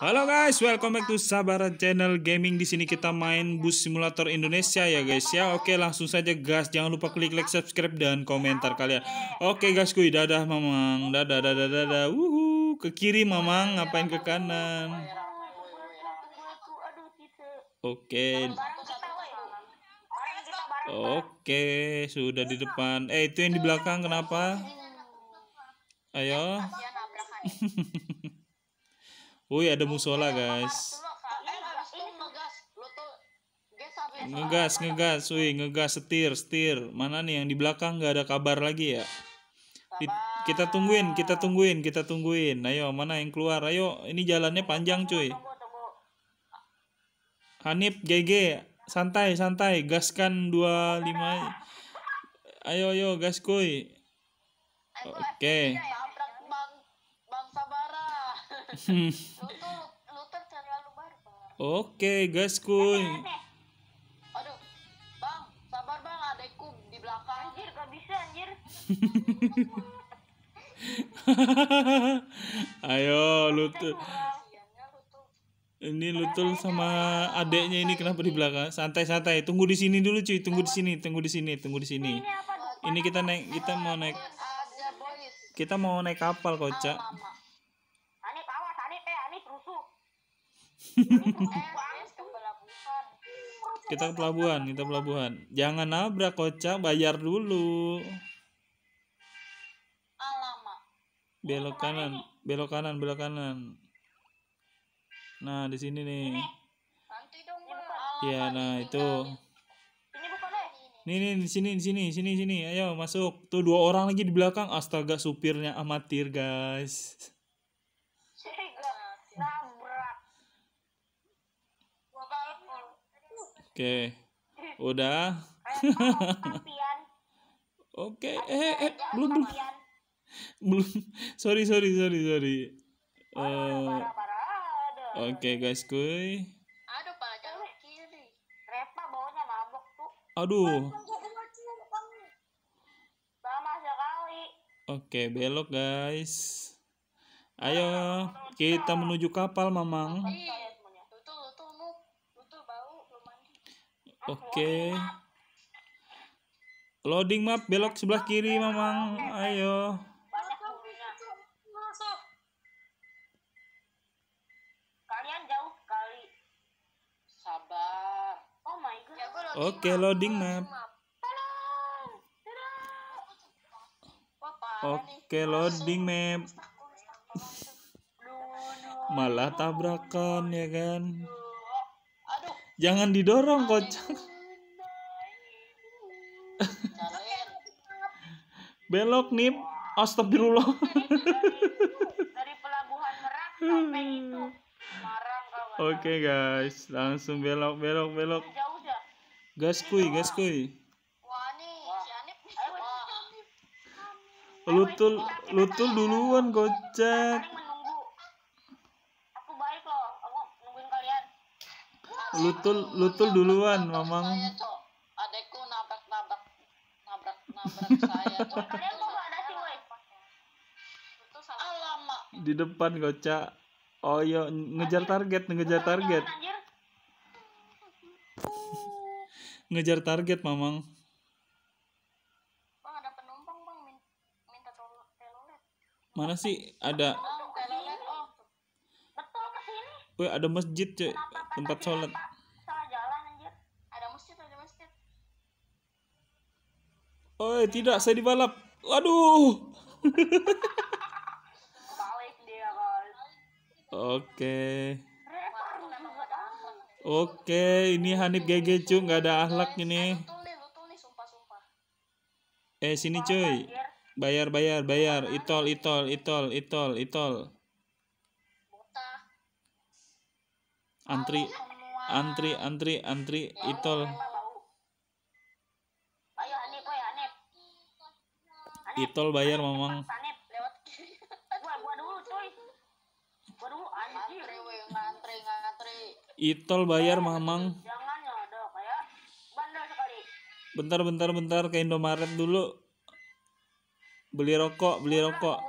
Halo guys, welcome back to Sabara Channel Gaming. Di sini kita main bus simulator Indonesia ya guys ya. Oke, langsung saja guys. Jangan lupa klik like, subscribe dan komentar kalian. Oke guys, kuy dadah mamang. Dadah dadah dadah. Wuhu, ke kiri mamang, ngapain ke kanan? Oke. Oke, sudah di depan. Eh, itu yang di belakang kenapa? Ayo. Wih ada musola guys. Ngegas, ngegas, wih, ngegas, setir, setir. Mana nih yang di belakang nggak ada kabar lagi ya? kita tungguin, kita tungguin, kita tungguin. Ayo, mana yang keluar? Ayo, ini jalannya panjang cuy. Hanif, GG, santai, santai, gaskan dua lima. Ayo, ayo, gas kuy. Oke. Okay. Oke, eh, eh, kun, eh, Aduh, bang, sabar bang, adekku di belakang. Anjir, gak bisa anjir. Ayo, Lutul. Ini Lutul sama adeknya ini kenapa di belakang? Santai-santai, tunggu di sini dulu cuy, tunggu di sini, tunggu di sini, tunggu di sini. Ini kita naik, kita mau naik, kita mau naik kapal kocak. kita ke pelabuhan kita pelabuhan jangan nabrak kocak bayar dulu belok kanan belok kanan belok kanan nah di sini nih ya nah itu. ini ya? nih, di sini, di sini, sini, sini. Ayo masuk. Tuh dua orang lagi di belakang. Astaga, supirnya amatir, guys. Oke. Udah. Oke. Eh, eh, eh, belum belum. Belum. Sorry, sorry, sorry, sorry. Uh, Oke okay, guys, kuy. Aduh, Repa baunya mabok tuh. Aduh. Oke, okay, belok guys. Ayo, kita menuju kapal, Mamang. Iya. Oke. Okay. Loading map belok sebelah kiri, Mamang. Ayo. Oh ya, Oke, okay, loading map. Oke, okay, loading map. Malah tabrakan ya kan. Jangan didorong kocak. Belok nip. Astagfirullah. Dari pelabuhan Merak sampai hmm. itu. Oke okay, guys, langsung belok belok belok. Gas kuy, gas kuy. Lutul lutul duluan kocak lutul lutul duluan mamang adekku nabrak nabrak nabrak nabrak saya di depan goca oh iya ngejar target ngejar target ngejar target mamang mana sih ada Wih, oh. ada masjid, cuy. Tempat sholat. Eh, tidak, saya dibalap. Waduh. Oke. Oke, ini Hanif GG cu, nggak ada ahlak ini. Eh sini cuy. Bayar bayar bayar. Itol itol itol itol itol. Antri antri antri antri itol. Itol bayar mamang Sanip lewat gua gua dulu cuy. gua dulu anjir ngantri we ngantri itol bayar eh, mamang jangan ya, ada kayak. bandel sekali bentar bentar bentar ke Indomaret dulu beli rokok beli rokok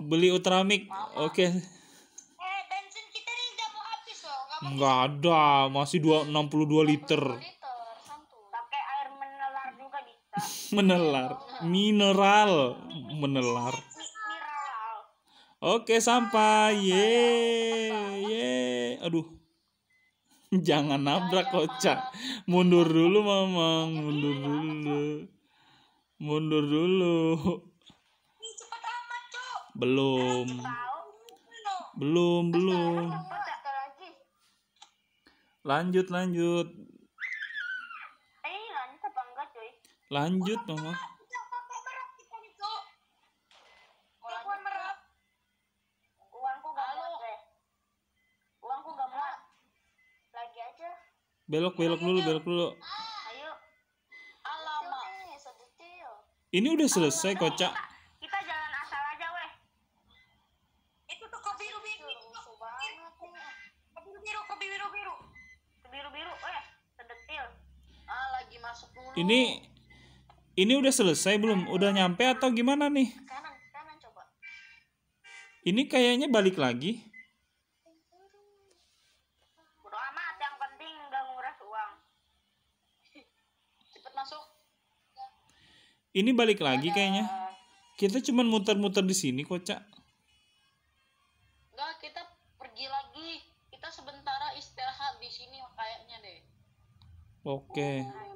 beli Ultramik oke eh, okay. Enggak ada, masih dua enam puluh dua liter. menelar mineral menelar oke sampai ye ye aduh jangan nabrak kocak mundur dulu mamang mundur dulu mundur dulu belum belum belum lanjut lanjut lanjut mama belok belok dulu belok ah. ah, dulu ini udah selesai kocak Ini ini udah selesai belum? Udah nyampe atau gimana nih? Ini kayaknya balik lagi. Bodo amat, yang penting nggak nguras uang. Cepet masuk. Ini balik lagi kayaknya. Kita cuman muter-muter di sini kocak. Cak. Enggak, kita pergi lagi. Kita sebentar istirahat di sini kayaknya deh. Oke. Okay. Oh.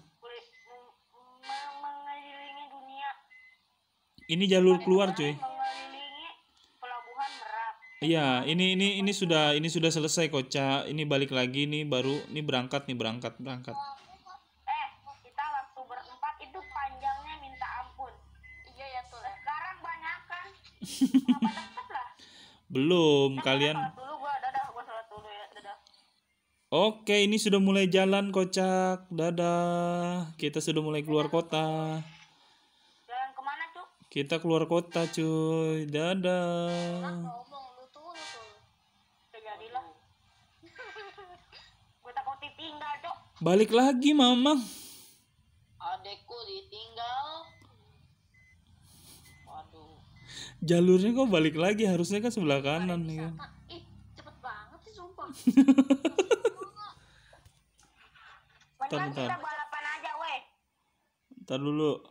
Ini jalur keluar cuy. Iya, ini ini ini sudah ini sudah selesai Koca. Ini balik lagi ini baru ini berangkat nih berangkat berangkat. Eh, kita waktu berempat itu panjangnya minta ampun. Iya ya tuh. Eh, sekarang banyak kan. lah. Belum kan kalian. Ya. Oke, ini sudah mulai jalan kocak. Dadah. Kita sudah mulai keluar kota. Kita keluar kota cuy. Dadah. Balik lagi mamang. Adekku ditinggal. Waduh. Jalurnya kok balik lagi harusnya kan sebelah kanan nih. Ya. Kan? Ih, cepet banget sih sumpah. bentar, bentar. Kita balapan aja, weh. Bentar dulu.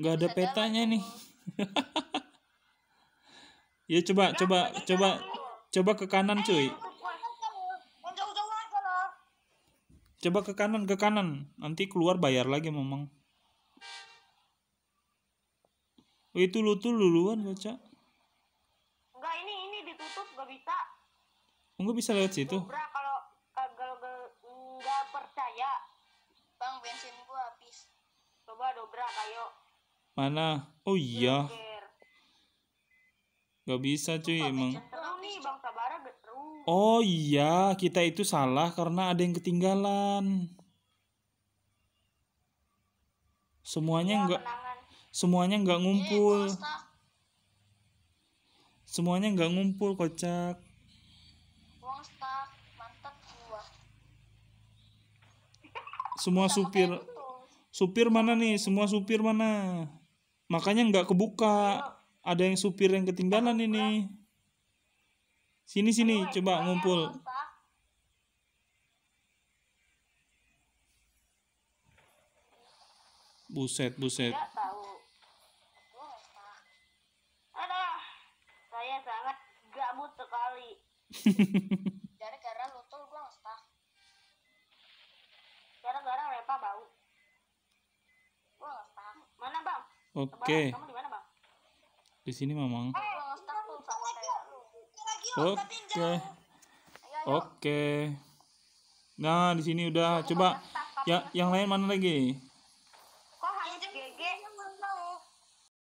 nggak ada petanya nih ya coba coba coba coba ke kanan eh, cuy coba ke kanan ke kanan nanti keluar bayar lagi memang oh, itu lu tuh duluan baca enggak ini ini ditutup gak bisa enggak bisa lewat situ enggak percaya bang bensin gua habis coba dobrak ayo Mana? Oh iya. Gak bisa cuy emang. Oh iya, kita itu salah karena ada yang ketinggalan. Semuanya enggak iya, semuanya enggak eh, ngumpul. Semuanya enggak ngumpul, kocak. Semua supir gitu. supir mana nih? Semua supir mana? makanya nggak kebuka ada yang supir yang ketinggalan ini sini sini coba ngumpul buset buset saya Oke. Di sini Mamang. Oke. Oke. Nah, di sini udah coba ya yang lain mana lagi?